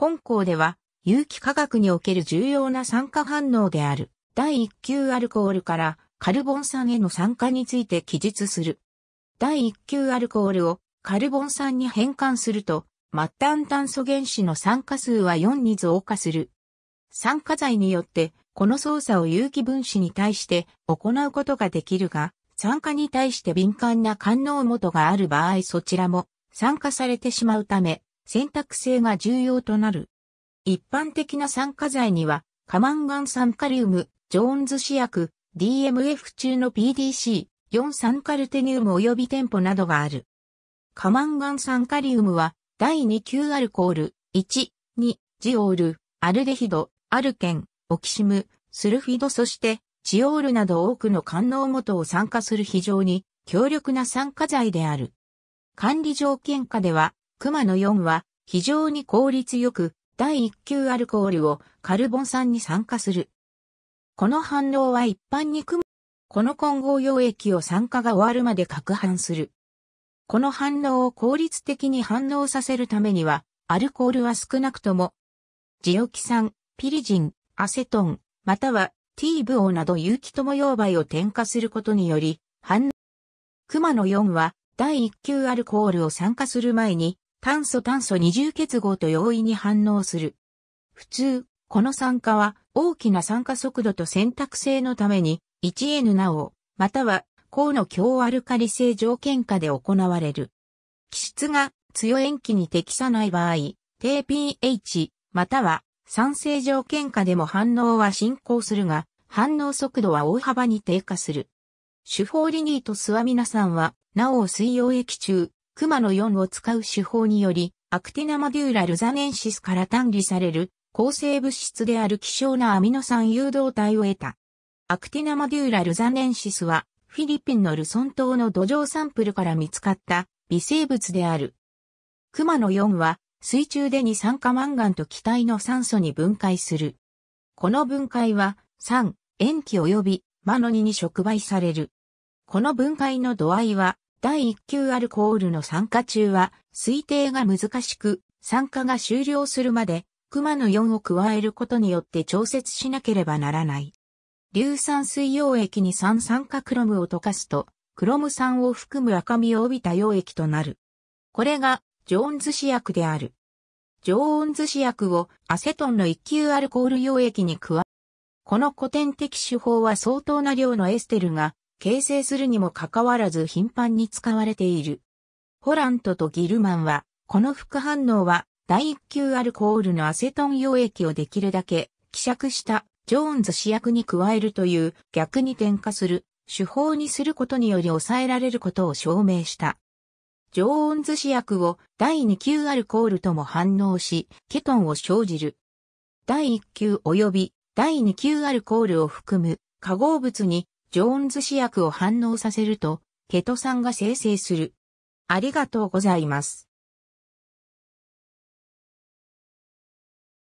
本校では、有機化学における重要な酸化反応である、第1級アルコールからカルボン酸への酸化について記述する。第1級アルコールをカルボン酸に変換すると、末端炭素原子の酸化数は4に増加する。酸化剤によって、この操作を有機分子に対して行うことができるが、酸化に対して敏感な官能元がある場合そちらも酸化されてしまうため、選択性が重要となる。一般的な酸化剤には、カマンガン酸カリウム、ジョーンズ試薬、DMF 中の PDC、4酸カルテニウム及び店舗などがある。カマンガン酸カリウムは、第2級アルコール、1、2、ジオール、アルデヒド、アルケン、オキシム、スルフィドそして、チオールなど多くの官能元を酸化する非常に強力な酸化剤である。管理条件下では、マの4は非常に効率よく、第一級アルコールをカルボン酸に酸化する。この反応は一般に組む。この混合溶液を酸化が終わるまで攪拌する。この反応を効率的に反応させるためには、アルコールは少なくとも、ジオキ酸、ピリジン、アセトン、または T ブオなど有機友溶媒を添加することにより、反応。クマの4は、第1級アルコールを酸化する前に、炭素炭素二重結合と容易に反応する。普通、この酸化は大きな酸化速度と選択性のために 1N なお、または高の強アルカリ性条件下で行われる。気質が強塩基に適さない場合、低 pH または酸性条件下でも反応は進行するが、反応速度は大幅に低下する。手法リニーとスワミナ酸は、なお水溶液中、熊の4を使う手法により、アクティナマデューラルザネンシスから単理される、抗生物質である希少なアミノ酸誘導体を得た。アクティナマデューラルザネンシスは、フィリピンのルソン島の土壌サンプルから見つかった微生物である。熊の4は、水中で二酸化マンガンと気体の酸素に分解する。この分解は、酸、塩基及び、マノニに触媒される。この分解の度合いは、第1級アルコールの酸化中は推定が難しく、酸化が終了するまで、熊の4を加えることによって調節しなければならない。硫酸水溶液に酸酸化クロムを溶かすと、クロム酸を含む赤みを帯びた溶液となる。これが、ジョーン薬である。ジョーン薬をアセトンの一級アルコール溶液に加え、この古典的手法は相当な量のエステルが形成するにもかかわらず頻繁に使われている。ホラントとギルマンは、この副反応は、第1級アルコールのアセトン溶液をできるだけ希釈したジョーンズ試薬に加えるという逆に添加する手法にすることにより抑えられることを証明した。ジョーンズ試薬を第2級アルコールとも反応し、ケトンを生じる。第1級及び第2級アルコールを含む化合物にジョーンズ試薬を反応させると、ケト酸が生成する。ありがとうございます。